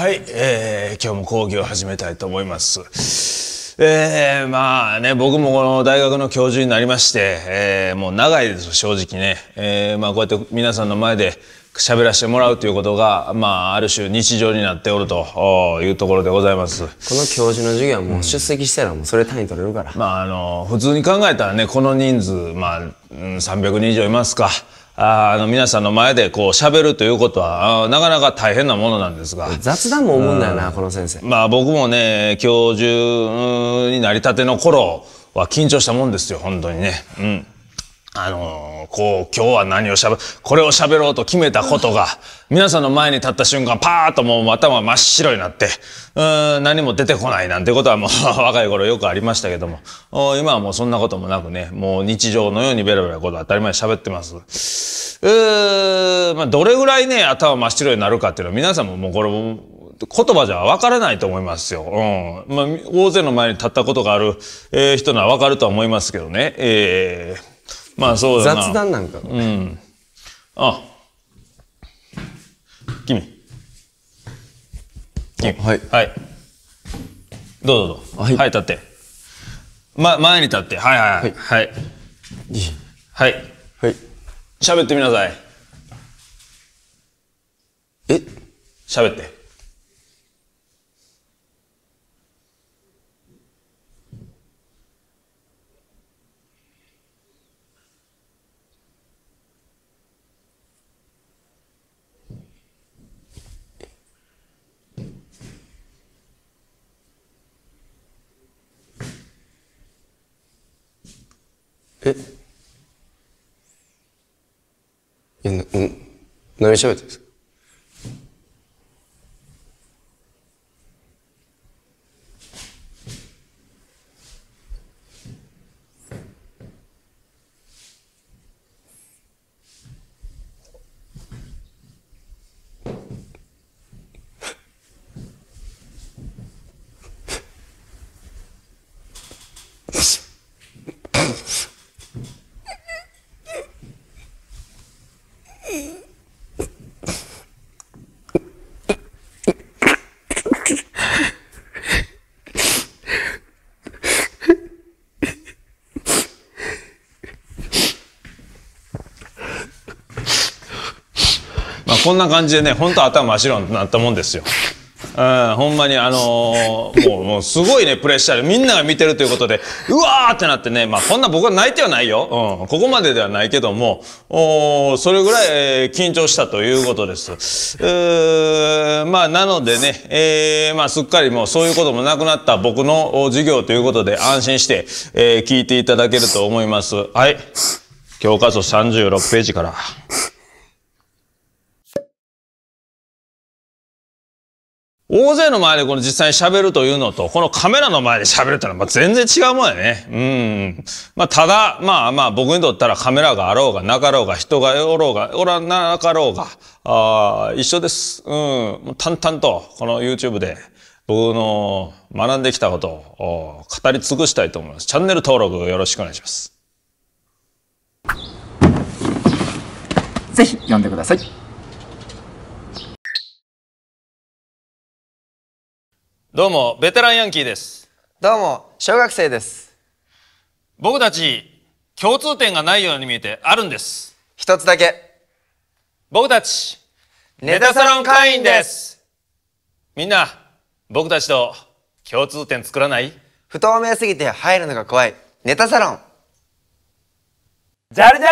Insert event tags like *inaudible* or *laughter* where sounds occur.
はい、えー、今日も講義を始めたいと思います。えー、まあね、僕もこの大学の教授になりまして、えー、もう長いです正直ね。えー、まあこうやって皆さんの前で喋らせてもらうということが、まあ、ある種日常になっておるというところでございます。この教授の授業はもう出席したらもうそれ単位取れるから。まあ、あの、普通に考えたらね、この人数、まあ、うん、300人以上いますか。あの皆さんの前でこう喋るということはなかなか大変なものなんですが雑談も思うんだよな、うん、この先生まあ僕もね教授になりたての頃は緊張したもんですよ本当にねうんあのー、こう、今日は何をしゃべ、これを喋ろうと決めたことが、*laughs* 皆さんの前に立った瞬間、パーッともう頭真っ白になって、うーん、何も出てこないなんてことはもう *laughs* 若い頃よくありましたけども、今はもうそんなこともなくね、もう日常のようにベラベラこと当たり前喋ってます。うー、まあ、どれぐらいね、頭真っ白になるかっていうのは皆さんももうこれも、言葉じゃわからないと思いますよ。うん。まあ、大勢の前に立ったことがある、えー、人ならわかるとは思いますけどね。えーまあそうだな雑談なんかうんあ君君はいはいどうぞどうぞははいい、立ってま前に立ってはいはいはいはいはいはい喋ってみなさいえ喋ってえいやな何喋ってるんですかまあ、こんな感じでね、本当頭真っ白になったもんですよ。うん、ほんまにあのー、もう、もうすごいね、プレッシャーで、みんなが見てるということで、うわーってなってね、まあこんな僕は泣いてはないよ。うん、ここまでではないけども、おそれぐらい、えー、緊張したということです。うーまあなのでね、えー、まあすっかりもうそういうこともなくなった僕の授業ということで安心して、えー、聞いていただけると思います。はい。教科書36ページから。大勢の前でこの実際に喋るというのと、このカメラの前で喋るってのはまあ全然違うもんやね。うん。まあただ、まあまあ僕にとったらカメラがあろうがなかろうが人がおろうがおらなかろうが、あ一緒です。うん。淡々とこの YouTube で僕の学んできたことを語り尽くしたいと思います。チャンネル登録よろしくお願いします。ぜひ読んでください。どうもベテランヤンキーですどうも小学生です僕たち共通点がないように見えてあるんです一つだけ僕たちネタサロン会員ですみんな僕たちと共通点作らない不透明すぎて入るのが怖いネタサロンジャルジ